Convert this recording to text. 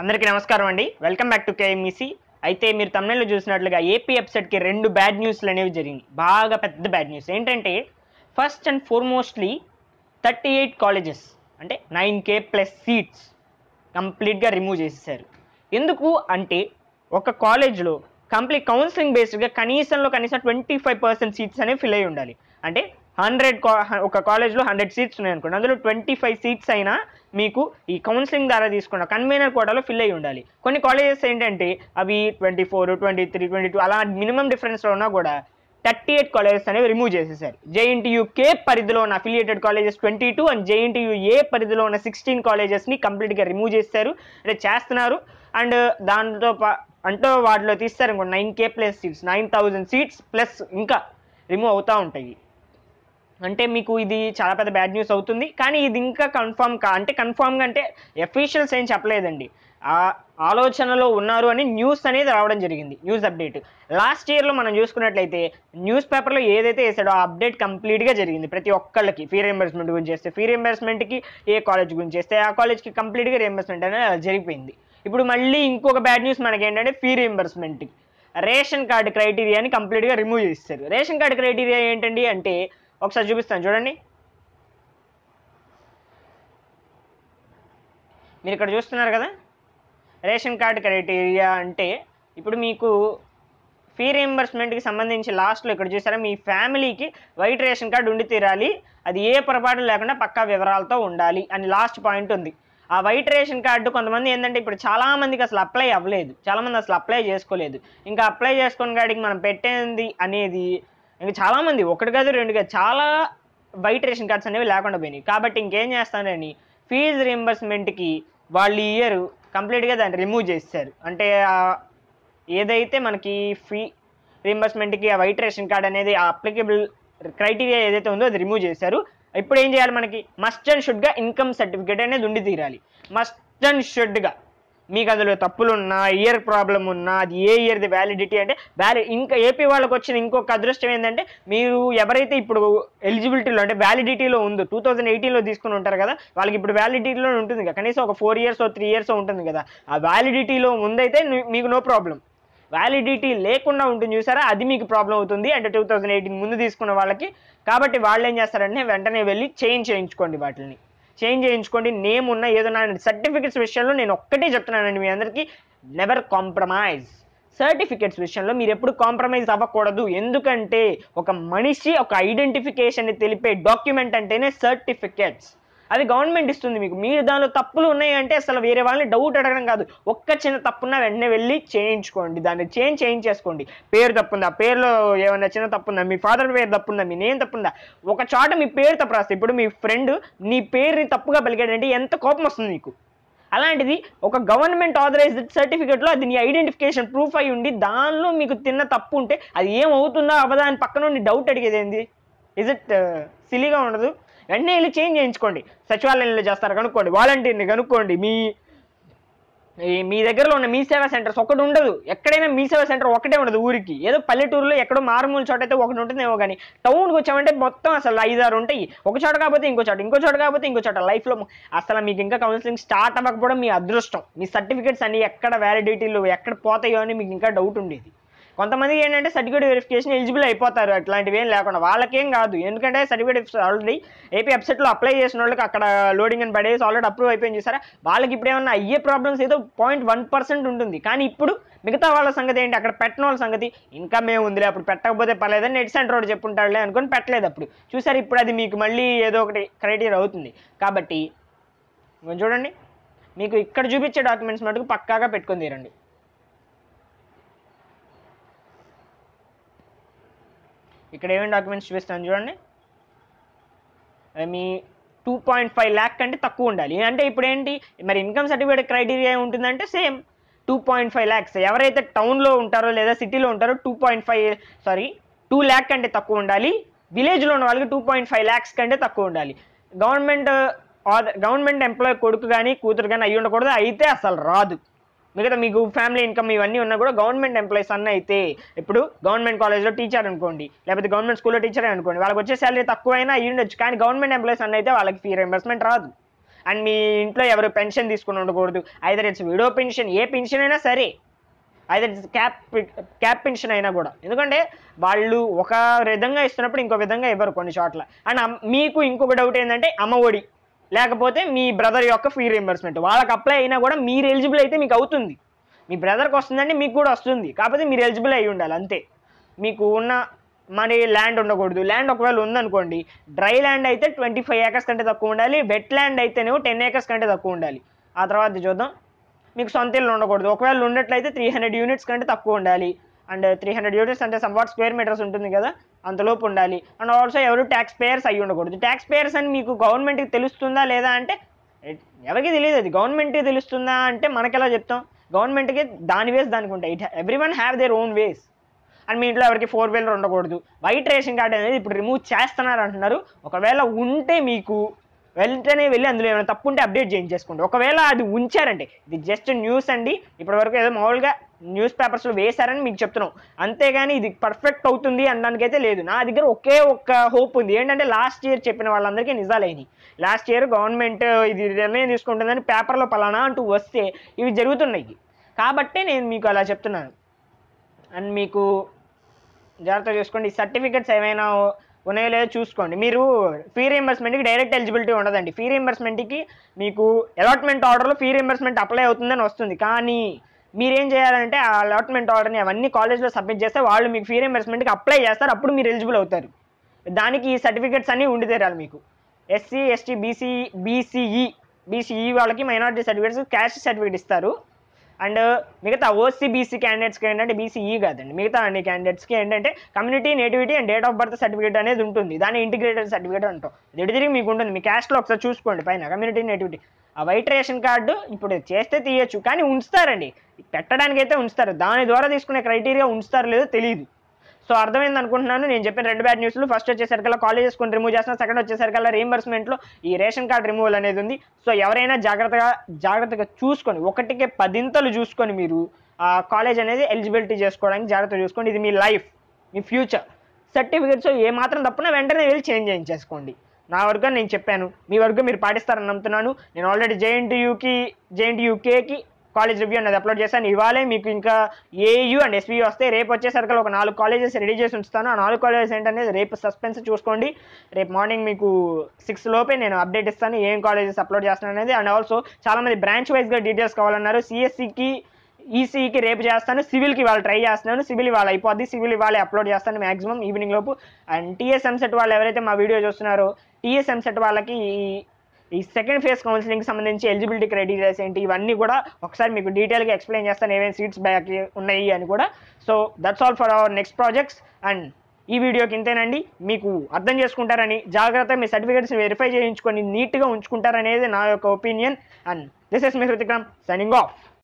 అందరికీ నమస్కారం అండి వెల్కమ్ బ్యాక్ టు కేఎంఈసీ అయితే మీరు తమిళలో చూసినట్లుగా ఏపీ వెబ్సైట్కి రెండు బ్యాడ్ న్యూస్లు అనేవి జరిగింది బాగా పెద్ద బ్యాడ్ న్యూస్ ఏంటంటే first and foremostly thirty eight colleges అంటే నైన్ కే ప్లస్ సీట్స్ కంప్లీట్గా రిమూవ్ చేసేసారు ఎందుకు అంటే ఒక కాలేజ్లో కంప్లీట్ కౌన్సిలింగ్ బేస్డ్గా కనీసంలో కనీసం ట్వంటీ ఫైవ్ పర్సెంట్ సీట్స్ అనేవి ఫిల్ అయి ఉండాలి అంటే హండ్రెడ్ ఒక కాలేజ్లో హండ్రెడ్ సీట్స్ ఉన్నాయి అనుకోండి అందులో ట్వంటీ ఫైవ్ సీట్స్ అయినా మీకు ఈ కౌన్సిలింగ్ ద్వారా తీసుకున్న కన్వీనర్ కోటాలో ఫిల్ అయ్యి ఉండాలి కొన్ని కాలేజెస్ ఏంటంటే అవి twenty four twenty three twenty two అలా మినిమం డిఫరెన్స్లో ఉన్నా కూడా థర్టీ ఎయిట్ కాలేజెస్ అనేవి రిమూవ్ చేసేసారు జేఎన్టీయూ కే పరిధిలో ఉన్న affiliated colleges twenty two and JNTU A పరిధిలో ఉన్న సిక్స్టీన్ కాలేజెస్ని కంప్లీట్గా రిమూవ్ చేశారు అంటే చేస్తున్నారు అండ్ దాంతో అంటే వాటిలో తీస్తారు ఇంకో nine K plus seats nine thousand seats plus ఇంకా రిమూవ్ అవుతూ ఉంటాయి అంటే మీకు ఇది చాలా పెద్ద బ్యాడ్ న్యూస్ అవుతుంది కానీ ఇది ఇంకా కన్ఫామ్ కా అంటే కన్ఫర్మ్గా అంటే ఎఫీషియల్స్ ఏం చెప్పలేదండి ఆ ఆలోచనలో ఉన్నారు అని న్యూస్ అనేది రావడం జరిగింది న్యూస్ అప్డేట్ లాస్ట్ ఇయర్లో మనం చూసుకున్నట్లయితే న్యూస్ పేపర్లో ఏదైతే వేసాడో ఆ అప్డేట్ కంప్లీట్గా జరిగింది ప్రతి ఒక్కళ్ళకి ఫీ రియంబర్స్మెంట్ గురించి చేస్తే ఫీ రియంబర్స్మెంట్కి ఏ కాలేజ్ గురించి చేస్తే ఆ కాలేజ్కి కంప్లీట్గా రియంబర్స్మెంట్ అనేది అలా జరిగిపోయింది ఇప్పుడు మళ్ళీ ఇంకొక బ్యాడ్ న్యూస్ మనకి ఏంటంటే ఫీ రియంబర్స్మెంట్కి రేషన్ కార్డు క్రైటీరియాని కంప్లీట్గా రిమూవ్ చేస్తారు రేషన్ కార్డు క్రైటీరియా ఏంటండి అంటే ఒకసారి చూపిస్తాను చూడండి మీరు ఇక్కడ చూస్తున్నారు కదా రేషన్ కార్డు క్రైటీరియా అంటే ఇప్పుడు మీకు ఫీ రీఎంబర్స్మెంట్కి సంబంధించి లాస్ట్లో ఇక్కడ చూసారా మీ ఫ్యామిలీకి వైట్ రేషన్ కార్డు ఉండి తీరాలి అది ఏ పొరపాటు లేకుండా పక్కా వివరాలతో ఉండాలి అని లాస్ట్ పాయింట్ ఉంది ఆ వైట్ రేషన్ కార్డు కొంతమంది ఏంటంటే ఇప్పుడు చాలామందికి అసలు అప్లై అవ్వలేదు చాలామంది అసలు అప్లై చేసుకోలేదు ఇంకా అప్లై చేసుకుని కాడికి మనం పెట్టేది అనేది ఇంకా చాలామంది ఒకటి కాదు రెండు కాదు చాలా వైట్ రేషన్ కార్డ్స్ అనేవి లేకుండా పోయినాయి కాబట్టి ఇంకేం చేస్తానని ఫీజు రీంబర్స్మెంట్కి వాళ్ళు ఇయర్ కంప్లీట్గా దాన్ని రిమూవ్ చేస్తారు అంటే ఏదైతే మనకి ఫీ రీంబర్స్మెంట్కి ఆ వైట్ రేషన్ కార్డ్ అనేది అప్లికబుల్ క్రైటీరియా ఏదైతే ఉందో అది రిమూవ్ చేశారు ఇప్పుడు ఏం చేయాలి మనకి మస్ట్ అండ్ షుడ్గా ఇన్కమ్ సర్టిఫికేట్ అనేది ఉండి తీరాలి మస్ట్ అండ్ షుడ్గా మీకు అందులో తప్పులున్నా ఇయర్ ప్రాబ్లం ఉన్నా అది ఏ ఇయర్ది వ్యాలిడిటీ అంటే వ్యాలి ఇంకా ఏపీ వాళ్ళకి వచ్చిన ఇంకొక అదృష్టం ఏంటంటే మీరు ఎవరైతే ఇప్పుడు ఎలిజిబిలిటీలో అంటే వ్యాలిడిటీలో ఉందో టూ థౌజండ్ ఎయిటీన్లో తీసుకుని ఉంటారు కదా వాళ్ళకి ఇప్పుడు వ్యాలిడిటీలో ఉంటుంది కదా కనీసం ఒక ఫోర్ ఇయర్స్ త్రీ ఇయర్స్ ఉంటుంది కదా ఆ వ్యాలిడిటీలో ఉందైతే మీకు నో ప్రాబ్లం వ్యాలిడిటీ లేకుండా ఉంటుంది చూసారా అది మీకు ప్రాబ్లం అవుతుంది అంటే టూ థౌజండ్ ఎయిటీన్ ముందు తీసుకున్న వాళ్ళకి కాబట్టి వాళ్ళు ఏం చేస్తారంటే వెంటనే వెళ్ళి చేంజ్ చేయించుకోండి వాటిని చేంజ్ చేయించుకోండి నేమ్ ఉన్న ఏదైనా సర్టిఫికెట్స్ విషయంలో నేను ఒక్కటే చెప్తున్నానండి మీ అందరికీ నెవర్ కాంప్రమైజ్ సర్టిఫికెట్స్ విషయంలో మీరు ఎప్పుడు కాంప్రమైజ్ అవ్వకూడదు ఎందుకంటే ఒక మనిషి ఒక ఐడెంటిఫికేషన్ని తెలిపే డాక్యుమెంట్ అంటేనే సర్టిఫికెట్స్ అది గవర్నమెంట్ ఇస్తుంది మీకు మీరు దానిలో తప్పులు ఉన్నాయంటే అసలు వేరే వాళ్ళని డౌట్ అడగడం కాదు ఒక్క చిన్న తప్పున్నా వెంటనే వెళ్ళి చేయించుకోండి దాన్ని చేంజ్ చేంజ్ చేసుకోండి పేరు తప్పుందా పేరులో ఏమైనా చిన్న తప్పుందా మీ ఫాదర్ పేరు తప్పుందా మీ నేను తప్పుందా ఒక చోట మీ పేరు తప్పు రాస్తే ఇప్పుడు మీ ఫ్రెండ్ నీ పేరుని తప్పుగా పలికాడంటే ఎంత కోపం వస్తుంది మీకు అలాంటిది ఒక గవర్నమెంట్ ఆథరైజ్డ్ సర్టిఫికేట్లో అది నీ ఐడెంటిఫికేషన్ ప్రూఫ్ అయి ఉండి దానిలో మీకు తిన్న తప్పు ఉంటే అది ఏమవుతుందో అవదా అని పక్కన డౌట్ అడిగేది ఏంది ఇజ్ ఇట్ సిలీగా ఉండదు వెంటనే వెళ్ళి చేంజ్ చేయించుకోండి సచివాలయంలో చేస్తారు కనుక్కోండి వాలంటీర్ని కనుక్కోండి మీ మీ దగ్గరలో ఉన్న మీ సేవా సెంటర్స్ ఒకటి ఉండదు ఎక్కడైనా మీ సేవా సెంటర్ ఒకటే ఉండదు ఊరికి ఏదో పల్లెటూరులో ఎక్కడో మారుమూల చోట అయితే ఒకటి ఉంటుందేమో కానీ టౌన్కి వచ్చామంటే మొత్తం అసలు ఐదారు ఉంటాయి ఒక చోట కాకపోతే ఇంకో చోట ఇంకో చోట కాకపోతే ఇంకో చోట లైఫ్లో అసలు మీకు ఇంకా కౌన్సిలింగ్ స్టార్ట్ అవ్వకపోవడం మీ అదృష్టం మీ సర్టిఫికేట్స్ అన్ని ఎక్కడ వ్యాలిడిటీలు ఎక్కడ పోతాయో అని మీకు ఇంకా డౌట్ ఉండేది కొంతమంది ఏంటంటే సర్టిఫికేట్ వెరిఫికేషన్ ఎలిజిబుల్ అయిపోతారు అట్లాంటివి ఏం లేకుండా వాళ్ళకేం కాదు ఎందుకంటే సర్టిఫికేట్ ఆల్రెడీ ఏపీ వెబ్సైట్లో అప్లై చేసిన వాళ్ళకి అక్కడ లోడింగ్ అని పడేసి ఆల్రెడీ అప్రూవ్ అయిపోయింది చూసారా వాళ్ళకి ఇప్పుడు ఏమన్నా అయ్యే ప్రాబ్లమ్స్ ఏదో పాయింట్ వన్ పర్సెంట్ ఉంటుంది కానీ ఇప్పుడు మిగతా వాళ్ళ సంగతి ఏంటి అక్కడ పెట్టిన వాళ్ళ సంగతి ఇంకా మేము ఉందిలే అప్పుడు పెట్టకపోతే పర్లేదని నెట్ సెంటర్ వాడు చెప్పుంటాడులే అనుకుని పెట్టలేదు అప్పుడు చూసారు ఇప్పుడు అది మీకు మళ్ళీ ఏదో ఒకటి క్రైటీరియా అవుతుంది కాబట్టి చూడండి మీకు ఇక్కడ చూపించే డాక్యుమెంట్స్ మటుకు పక్కాగా పెట్టుకొని తీరండి ఇక్కడ ఏమేమి డాక్యుమెంట్స్ చూపిస్తాను చూడండి మీ టూ పాయింట్ ఫైవ్ ల్యాక్ కంటే తక్కువ ఉండాలి అంటే ఇప్పుడు ఏంటి మరి ఇన్కమ్ సర్టిఫికేట్ క్రైటీరియా ఉంటుందంటే same two point five lakhs ఎవరైతే టౌన్లో ఉంటారో లేదా సిటీలో ఉంటారో two point five sorry two lakh కంటే తక్కువ ఉండాలి విలేజ్లో ఉన్న వాళ్ళకి టూ పాయింట్ ఫైవ్ ల్యాక్స్ కంటే తక్కువ ఉండాలి గవర్నమెంట్ గవర్నమెంట్ ఎంప్లాయ్ కొడుకు కానీ కూతురు కానీ అయ్యి ఉండకూడదు అయితే అసలు రాదు మిగతా మీకు ఫ్యామిలీ ఇన్కమ్ ఇవన్నీ ఉన్నా కూడా గవర్నమెంట్ ఎంప్లాయీస్ అన్న అయితే ఇప్పుడు గవర్నమెంట్ కాలేజ్లో టీచర్ అనుకోండి లేకపోతే గవర్నమెంట్ స్కూల్లో టీచర్ అనుకోండి వాళ్ళకి వచ్చే శాలరీ తక్కువైనా అయ్యి ఉండొచ్చు కానీ గవర్నమెంట్ ఎంప్లాయీస్ అన్న అయితే వాళ్ళకి ఫీ రెంబర్స్మెంట్ రాదు అండ్ మీ ఇంట్లో ఎవరు పెన్షన్ తీసుకుని ఉండకూడదు ఐదర్ ఇట్స్ విడో పెన్షన్ ఏ పెన్షన్ అయినా సరే either it's cap cap pension అయినా కూడా ఎందుకంటే వాళ్ళు ఒక విధంగా ఇస్తున్నప్పుడు ఇంకో విధంగా ఇవ్వరు కొన్ని చోట్ల అండ్ మీకు ఇంకొక డౌట్ ఏంటంటే అమ్మఒడి లేకపోతే మీ బ్రదర్ యొక్క ఫీ రీఎంబర్స్మెంట్ వాళ్ళకి అప్లై అయినా కూడా మీరు ఎలిజిబుల్ అయితే మీకు అవుతుంది మీ బ్రదర్కి వస్తుందండి మీకు కూడా వస్తుంది కాకపోతే మీరు ఎలిజిబుల్ అయి ఉండాలి అంతే మీకు ఉన్న మరి ల్యాండ్ ఉండకూడదు ల్యాండ్ ఒకవేళ ఉందనుకోండి డ్రై ల్యాండ్ అయితే ట్వంటీ ఫైవ్ ఏకర్స్ కంటే తక్కువ ఉండాలి వెట్ ల్యాండ్ అయితేనేమో టెన్ ఏకర్స్ కంటే తక్కువ ఉండాలి ఆ తర్వాత చూద్దాం మీకు సొంత ఇల్లు ఉండకూడదు ఒకవేళ ఉన్నట్లయితే త్రీ హండ్రెడ్ యూనిట్స్ కంటే తక్కువ ఉండాలి అండ్ త్రీ హండ్రెడ్ యూనిట్స్ అంటే సమ్వాట్ స్క్వేర్ మీటర్స్ ఉంటుంది కదా అంతలోపు ఉండాలి అండ్ ఆల్సో ఎవరు ట్యాక్స్ పేయర్స్ అయ్యి ఉండకూడదు ట్యాక్స్ పేయర్స్ అని మీకు గవర్నమెంట్కి తెలుస్తుందా లేదా అంటే ఎవరికి తెలియదు అది గవర్నమెంట్కి తెలుస్తుందా అంటే మనకి ఎలా చెప్తాం గవర్నమెంట్కి దాని వేస్ దానికి ఉంటాయి it every one have their own ways and మీ ఇంట్లో ఎవరికి ఫోర్ వీలర్ ఉండకూడదు వైట్ రేషన్ కార్డు అనేది ఇప్పుడు రిమూవ్ చేస్తున్నారు అంటున్నారు ఒకవేళ ఉంటే మీకు వెంటనే వెళ్ళి అందులో ఏమైనా తప్పు ఉంటే అప్డేట్ చేయించేసుకోండి ఒకవేళ అది ఉంచారంటే ఇది జస్ట్ న్యూస్ అండి ఇప్పటివరకు ఏదో మామూలుగా న్యూస్ పేపర్స్లో వేశారని మీకు చెప్తున్నాం అంతేగాని ఇది పర్ఫెక్ట్ అవుతుంది అనడానికైతే లేదు నా దగ్గర ఒకే ఒక్క హోప్ ఉంది ఏంటంటే లాస్ట్ ఇయర్ చెప్పిన వాళ్ళందరికీ నిజాలేని లాస్ట్ ఇయర్ గవర్నమెంట్ ఇది నిర్ణయం తీసుకుంటుందని పేపర్లో పలానా అంటూ వస్తే ఇవి జరుగుతున్నాయి కాబట్టే నేను మీకు అలా చెప్తున్నాను అండ్ మీకు జాగ్రత్త చూసుకోండి సర్టిఫికెట్స్ ఏమైనా ఉన్నాయో లేదో చూసుకోండి మీరు ఫీ రీఎంబర్స్మెంట్కి డైరెక్ట్ ఎలిజిబిలిటీ ఉండదండి ఫీ రీఎంబర్స్మెంట్కి మీకు అలాట్మెంట్ ఆర్డర్లో ఫీ రీఎంబర్స్మెంట్ అప్లై అవుతుందని వస్తుంది కానీ మీరేం చేయాలంటే ఆ అలాట్మెంట్ ఆర్డర్ని అవన్నీ కాలేజ్లో సబ్మిట్ చేస్తే వాళ్ళు మీకు ఫీ రీఎంబర్స్మెంట్కి అప్లై చేస్తారు అప్పుడు మీరు ఎలిజిబుల్ అవుతారు దానికి ఈ సర్టిఫికెట్స్ అన్నీ ఉండి తీరాలి మీకు SC ST BC BCE BCE వాళ్ళకి మైనార్టీ సర్టిఫికేట్స్ క్యాస్ట్ సర్టిఫికేట్ ఇస్తారు అండ్ మిగతా ఓసీ బీసీ క్యాండిడేట్స్కి ఏంటంటే బీసీఈ e కాదండి మిగతా అన్ని క్యాండిడేట్స్కి ఏంటంటే community nativity and date of birth certificate అనేది ఉంటుంది దాని ఇంటిగ్రేటెడ్ సర్టిఫికేట్ అంటాం ఇది తిరిగి మీకు ఉంటుంది మీ క్యాస్ట్లో ఒకసారి చూసుకోండి పైన కమ్యూనిటీ నేటివిటీ ఆ వైట్ రేషన్ కార్డు ఇప్పుడు చేస్తే తీయచ్చు కానీ ఉంచుతారండి పెట్టడానికి అయితే ఉంచుతారు దాని ద్వారా తీసుకునే క్రైటీరియా ఉంచుతారు లేదో తెలియదు సో అర్థమైంది అనుకుంటున్నాను నేను చెప్పిన రెండు బ్యాడ్ న్యూస్లు ఫస్ట్ వచ్చేసరికల్లా కాలేజెస్ కొన్ని రిమూవ్ చేస్తున్నా సెకండ్ అలా రీఎంబర్స్మెంట్లో ఈ రేషన్ కార్డు రిమూవల్ అనేది ఉంది సో ఎవరైనా జాగ్రత్తగా జాగ్రత్తగా చూసుకొని ఒకటికే పదింతలు చూసుకొని మీరు కాలేజ్ అనేది ఎలిజిబిలిటీ చేసుకోవడానికి జాగ్రత్త చూసుకోండి ఇది మీ లైఫ్ మీ ఫ్యూచర్ సర్టిఫికేట్స్ ఏ మాత్రం తప్పున వెంటనే వెళ్ళి చేంజ్ చేయించేసుకోండి నా వర్గం నేను చెప్పాను మీ వర్గం మీరు పాటిస్తారని నమ్ముతున్నాను నేను ఆల్రెడీ జేఎన్టీ యూకేకి కాలేజ్ రివ్యూ అనేది అప్లోడ్ చేశాను ఇవాళే మీకు ఇంకా ఏయూ అండ్ ఎస్పీ వస్తే రేపు వచ్చేసరికి ఒక నాలుగు కాలేజెస్ రెడీ చేసి ఉంచుతాను ఆ నాలుగు కాలేజెస్ ఏంటనేది రేపు సస్పెన్స్ చూసుకోండి రేపు మార్నింగ్ మీకు సిక్స్ లోపే నేను అప్డేట్ ఇస్తాను ఏం కాలేజెస్ అప్లోడ్ చేస్తాను అనేది అండ్ ఆల్సో చాలామంది బ్రాంచ్ వైజ్గా డీటెయిల్స్ కావాలన్నారు సిఎస్సికి ఈసీఈకి e e రేపు చేస్తాను సివిల్కి వాళ్ళు ట్రై చేస్తున్నాను సివిల్ ఇవాళ అయిపోద్ది సివిల్ ఇవాళ అప్లోడ్ చేస్తాను మాక్సిమం ఈవినింగ్ లోపు అండ్ టీఎస్ఎంసెట్ వాళ్ళు ఎవరైతే మా వీడియో చూస్తున్నారో టీఎస్ఎం e సెట్ వాళ్ళకి ఈ సెకండ్ ఫేజ్ కౌన్సిలింగ్కి సంబంధించి ఎలిజిబిలిటీ క్రైటీరియాస్ ఏంటి ఇవన్నీ కూడా ఒకసారి మీకు డీటెయిల్గా ఎక్స్ప్లెయిన్ చేస్తాను ఏమేమి సీట్స్ బ్యాక్ ఉన్నాయి అని కూడా so that's all for our next projects and ఈ వీడియోకి ఇంతేనండి మీకు అర్థం చేసుకుంటారని జాగ్రత్త మీ సర్టిఫికేట్స్ వెరిఫై చేయించుకొని నీట్గా ఉంచుకుంటారనేది నా యొక్క ఒపీనియన్ అండ్ దిస్ ఇస్ మీ హృతిక్రమ్ సైనింగ్ ఆఫ్